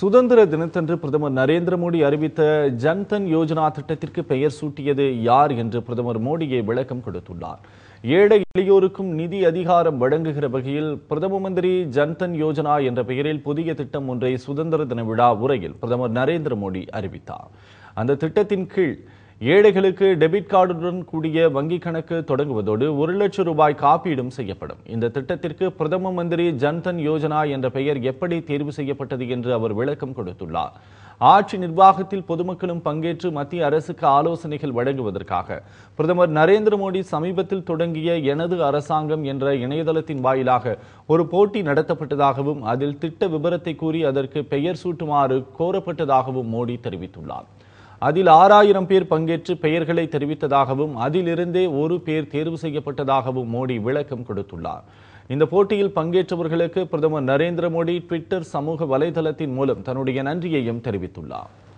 சுதந்திர தினத்தன்று பிரதமர் நரேந்திர மோடி அறிவித்த ஜன்தன் யோஜனா திட்டத்திற்கு பெயர் சூட்டியது யார் என்று பிரதமர் மோடியை விளக்கம் கொடுத்துள்ளார் ஏழை எளியோருக்கும் நிதி அதிகாரம் வழங்குகிற வகையில் பிரதம மந்திரி ஜன்தன் யோஜனா என்ற பெயரில் புதிய திட்டம் ஒன்றை சுதந்திர தின விழா உரையில் பிரதமர் நரேந்திர மோடி அறிவித்தார் அந்த திட்டத்தின் கீழ் ஏழைகளுக்கு டெபிட் கார்டுடன் கூடிய வங்கிக் கணக்கு தொடங்குவதோடு ஒரு லட்சம் ரூபாய் காப்பீடும் செய்யப்படும் இந்த திட்டத்திற்கு பிரதம மந்திரி ஜன்தன் யோஜனா என்ற பெயர் எப்படி தேர்வு செய்யப்பட்டது என்று அவர் விளக்கம் கொடுத்துள்ளார் ஆட்சி நிர்வாகத்தில் பொதுமக்களும் பங்கேற்று மத்திய அரசுக்கு ஆலோசனைகள் வழங்குவதற்காக பிரதமர் நரேந்திர மோடி சமீபத்தில் தொடங்கிய எனது அரசாங்கம் என்ற இணையதளத்தின் வாயிலாக ஒரு போட்டி நடத்தப்பட்டதாகவும் அதில் திட்ட விபரத்தை கூறி அதற்கு பெயர் சூட்டுமாறு கோரப்பட்டதாகவும் மோடி தெரிவித்துள்ளார் அதில் ஆறாயிரம் பேர் பங்கேற்று பெயர்களை தெரிவித்ததாகவும் அதிலிருந்தே ஒரு பேர் தேர்வு செய்யப்பட்டதாகவும் மோடி விளக்கம் கொடுத்துள்ளார் இந்த போட்டியில் பங்கேற்றவர்களுக்கு பிரதமர் நரேந்திர மோடி ட்விட்டர் சமூக வலைதளத்தின் மூலம் தன்னுடைய நன்றியையும் தெரிவித்துள்ளார்